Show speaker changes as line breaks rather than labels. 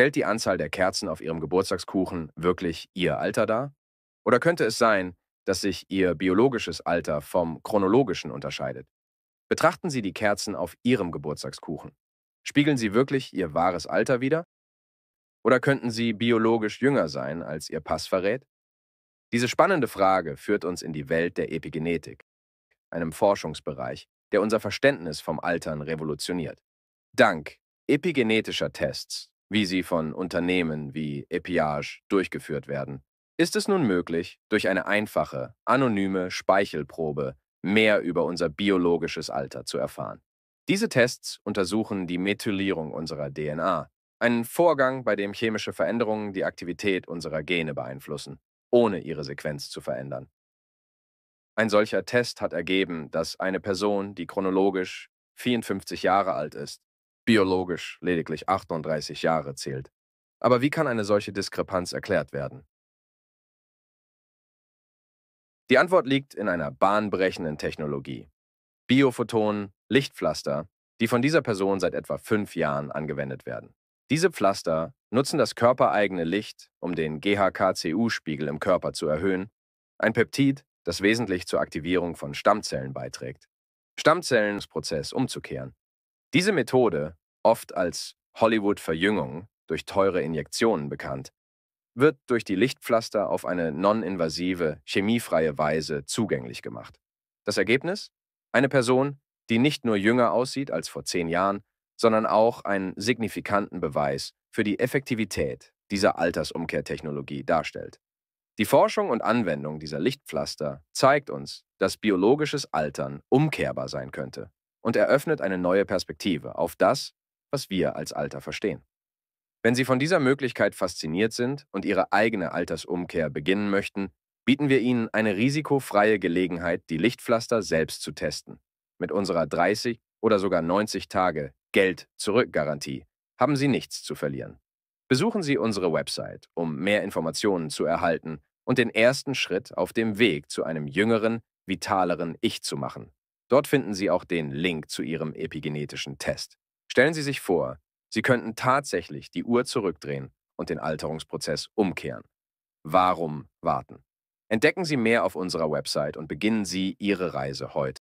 Stellt die Anzahl der Kerzen auf ihrem Geburtstagskuchen wirklich ihr Alter dar? Oder könnte es sein, dass sich ihr biologisches Alter vom chronologischen unterscheidet? Betrachten Sie die Kerzen auf Ihrem Geburtstagskuchen. Spiegeln sie wirklich Ihr wahres Alter wider? Oder könnten Sie biologisch jünger sein, als Ihr Pass verrät? Diese spannende Frage führt uns in die Welt der Epigenetik, einem Forschungsbereich, der unser Verständnis vom Altern revolutioniert. Dank epigenetischer Tests wie sie von Unternehmen wie Epiage durchgeführt werden. Ist es nun möglich, durch eine einfache, anonyme Speichelprobe mehr über unser biologisches Alter zu erfahren? Diese Tests untersuchen die Methylierung unserer DNA, einen Vorgang, bei dem chemische Veränderungen die Aktivität unserer Gene beeinflussen, ohne ihre Sequenz zu verändern. Ein solcher Test hat ergeben, dass eine Person, die chronologisch 54 Jahre alt ist, biologisch lediglich 38 Jahre zählt. Aber wie kann eine solche Diskrepanz erklärt werden? Die Antwort liegt in einer bahnbrechenden Technologie. Biophotonen, Lichtpflaster, die von dieser Person seit etwa fünf Jahren angewendet werden. Diese Pflaster nutzen das körpereigene Licht, um den GHKCU-Spiegel im Körper zu erhöhen, ein Peptid, das wesentlich zur Aktivierung von Stammzellen beiträgt. Stammzellenprozess umzukehren. Diese Methode oft als Hollywood-Verjüngung durch teure Injektionen bekannt, wird durch die Lichtpflaster auf eine non-invasive, chemiefreie Weise zugänglich gemacht. Das Ergebnis? Eine Person, die nicht nur jünger aussieht als vor zehn Jahren, sondern auch einen signifikanten Beweis für die Effektivität dieser Altersumkehrtechnologie darstellt. Die Forschung und Anwendung dieser Lichtpflaster zeigt uns, dass biologisches Altern umkehrbar sein könnte und eröffnet eine neue Perspektive auf das, was wir als Alter verstehen. Wenn Sie von dieser Möglichkeit fasziniert sind und Ihre eigene Altersumkehr beginnen möchten, bieten wir Ihnen eine risikofreie Gelegenheit, die Lichtpflaster selbst zu testen. Mit unserer 30 oder sogar 90 Tage Geld zurück Garantie haben Sie nichts zu verlieren. Besuchen Sie unsere Website, um mehr Informationen zu erhalten und den ersten Schritt auf dem Weg zu einem jüngeren, vitaleren Ich zu machen. Dort finden Sie auch den Link zu Ihrem epigenetischen Test. Stellen Sie sich vor, Sie könnten tatsächlich die Uhr zurückdrehen und den Alterungsprozess umkehren. Warum warten? Entdecken Sie mehr auf unserer Website und beginnen Sie Ihre Reise heute.